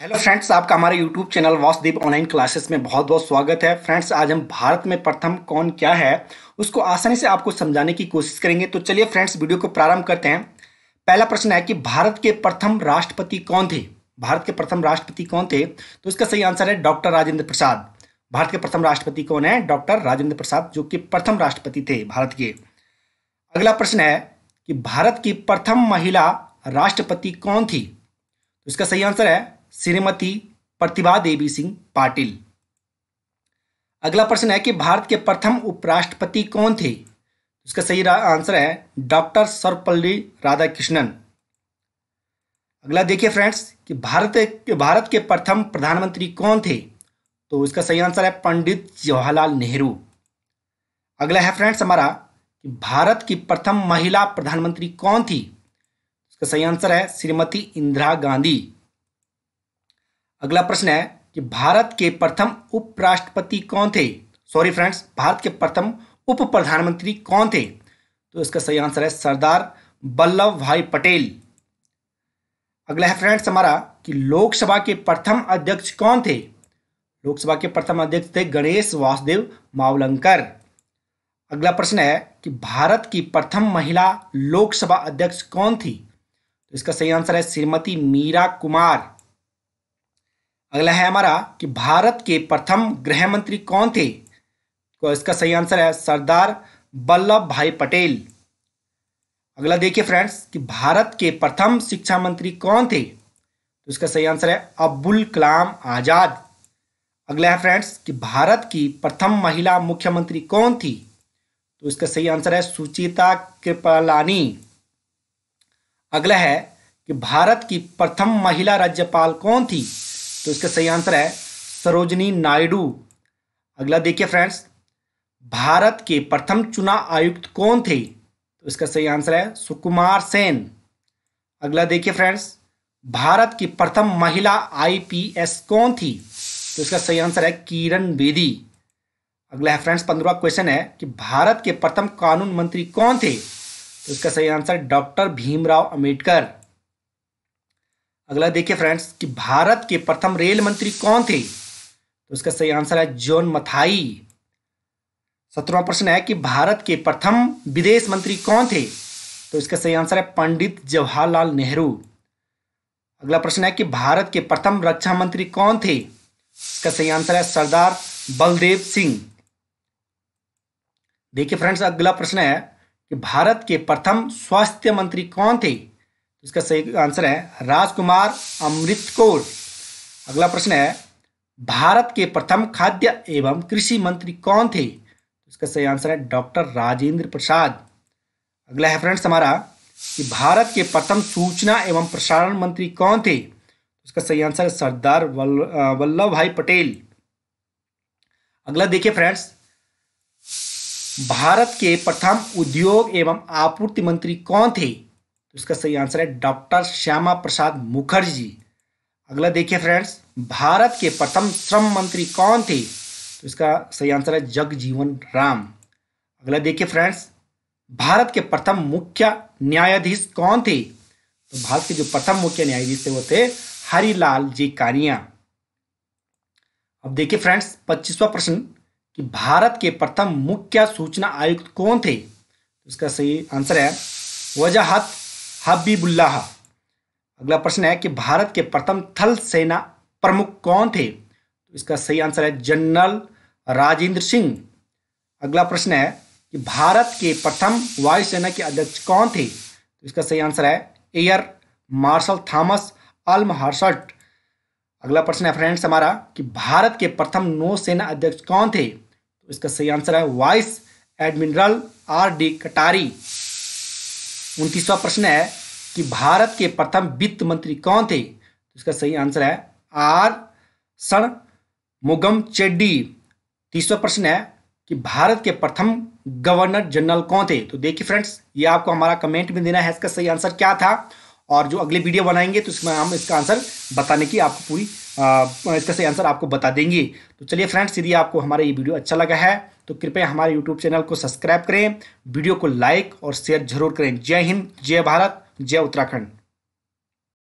hello friends आपका हमारे YouTube channel Vasdeep online classes में बहुत बहुत स्वागत है फ्रेंड्स आज हम भारत में प्रथम कौन क्या है उसको आसानी से आपको समझाने की कोशिश करेंगे तो चलिए फ्रेंड्स वीडियो को प्रारंभ करते हैं पहला प्रश्न है कि भारत के प्रथम राष्ट्रपति कौन थे भारत के प्रथम राष्ट्रपति कौन थे तो इसका सही आंसर है डॉक्टर राजेंद्र प्रसाद भारत के प्रथम राष्ट्रपति कौन है डॉक्टर राजेंद्र प्रसाद जो कि प्रथम राष्ट्रपति थे भारत के अगला प्रश्न है कि भारत की प्रथम महिला राष्ट्रपति कौन थी तो इसका सही आंसर है श्रीमती प्रतिभा देवी सिंह पाटिल अगला प्रश्न है कि भारत के प्रथम उपराष्ट्रपति कौन थे उसका सही आंसर है डॉक्टर सर्वपल्ली राधाकृष्णन अगला देखिए फ्रेंड्स कि भारत भारत के प्रथम प्रधानमंत्री कौन थे तो इसका सही आंसर है पंडित जवाहरलाल नेहरू अगला है फ्रेंड्स हमारा कि भारत की प्रथम महिला प्रधानमंत्री कौन थी इसका सही आंसर है श्रीमती इंदिरा गांधी अगला प्रश्न है कि भारत के प्रथम उपराष्ट्रपति कौन थे सॉरी फ्रेंड्स भारत के प्रथम उप प्रधानमंत्री कौन थे तो इसका सही आंसर है सरदार वल्लभ भाई पटेल अगला है फ्रेंड्स हमारा कि लोकसभा के प्रथम अध्यक्ष कौन थे लोकसभा के प्रथम अध्यक्ष थे गणेश वासुदेव मावलंकर अगला प्रश्न है कि भारत की प्रथम महिला लोकसभा अध्यक्ष कौन थी तो इसका सही आंसर है श्रीमती मीरा कुमार अगला है हमारा कि भारत के प्रथम गृह मंत्री कौन थे तो इसका सही आंसर है सरदार वल्लभ भाई पटेल अगला देखिए फ्रेंड्स कि भारत के प्रथम शिक्षा मंत्री कौन थे तो इसका सही आंसर है अब्दुल कलाम आज़ाद अगला है फ्रेंड्स कि भारत की प्रथम महिला मुख्यमंत्री कौन थी तो इसका सही आंसर है सुचिता कृपलानी अगला है कि भारत की प्रथम महिला राज्यपाल कौन थी तो इसका सही आंसर है सरोजनी नायडू अगला देखिए फ्रेंड्स भारत के प्रथम चुनाव आयुक्त कौन थे तो इसका सही आंसर है सुकुमार सेन अगला देखिए फ्रेंड्स भारत की प्रथम महिला आईपीएस कौन थी तो इसका सही आंसर है किरण बेदी अगला है फ्रेंड्स पंद्रवा क्वेश्चन है कि भारत के प्रथम कानून मंत्री कौन थे तो इसका सही आंसर डॉक्टर भीमराव अम्बेडकर अगला देखिए फ्रेंड्स कि भारत के प्रथम रेल मंत्री कौन थे तो इसका सही आंसर है जॉन मथाई सत्रवा प्रश्न है कि भारत के प्रथम विदेश मंत्री कौन थे तो इसका सही आंसर है पंडित जवाहरलाल नेहरू अगला प्रश्न है कि भारत के प्रथम रक्षा मंत्री कौन थे इसका सही आंसर है सरदार बलदेव सिंह देखिए फ्रेंड्स अगला प्रश्न है कि भारत के प्रथम स्वास्थ्य मंत्री कौन थे तो इसका सही आंसर है राजकुमार अमृत कौर अगला प्रश्न है भारत के प्रथम खाद्य एवं कृषि मंत्री कौन थे तो इसका सही आंसर है डॉक्टर राजेंद्र प्रसाद अगला है फ्रेंड्स हमारा कि भारत के प्रथम सूचना एवं प्रसारण मंत्री कौन थे तो इसका सही आंसर है सरदार वल्लभ भाई पटेल अगला देखिए फ्रेंड्स भारत के प्रथम उद्योग एवं आपूर्ति मंत्री कौन थे उसका सही आंसर है डॉक्टर श्यामा प्रसाद मुखर्जी अगला देखिए फ्रेंड्स भारत के प्रथम श्रम मंत्री कौन थे तो इसका सही आंसर है जगजीवन राम अगला देखिए फ्रेंड्स भारत के प्रथम मुख्य न्यायाधीश कौन थे तो भारत के जो प्रथम मुख्य न्यायाधीश थे वो थे हरिलाल जी कानिया अब देखिए फ्रेंड्स पच्चीसवा प्रश्न कि भारत के प्रथम मुख्य सूचना आयुक्त कौन थे तो इसका सही आंसर है वजाहत हबीबुल्लाह अगला प्रश्न है कि भारत के प्रथम थल सेना प्रमुख कौन थे तो इसका सही आंसर है जनरल राजेंद्र सिंह अगला प्रश्न है कि भारत के प्रथम वायुसेना के अध्यक्ष कौन थे तो इसका सही आंसर है air marshal Thomas Elmhirst अगला प्रश्न है फ्रेंड्स हमारा कि भारत के प्रथम नौसेना अध्यक्ष कौन थे तो इसका सही आंसर है वाइस एडमिरल आर डी कटारी उनतीसवा प्रश्न है कि भारत के प्रथम वित्त मंत्री कौन थे तो इसका सही आंसर है आर सण मुगम चेड्डी तीसरा प्रश्न है कि भारत के प्रथम गवर्नर जनरल कौन थे तो देखिए फ्रेंड्स ये आपको हमारा कमेंट में देना है इसका सही आंसर क्या था और जो अगले वीडियो बनाएंगे तो इसमें हम इसका आंसर बताने की आपको पूरी आ, इसका सही आंसर आपको बता देंगे तो चलिए फ्रेंड्स यदि आपको हमारा ये वीडियो अच्छा लगा है तो कृपया हमारे यूट्यूब चैनल को सब्सक्राइब करें वीडियो को लाइक और शेयर जरूर करें जय हिंद जय भारत जय उत्तराखंड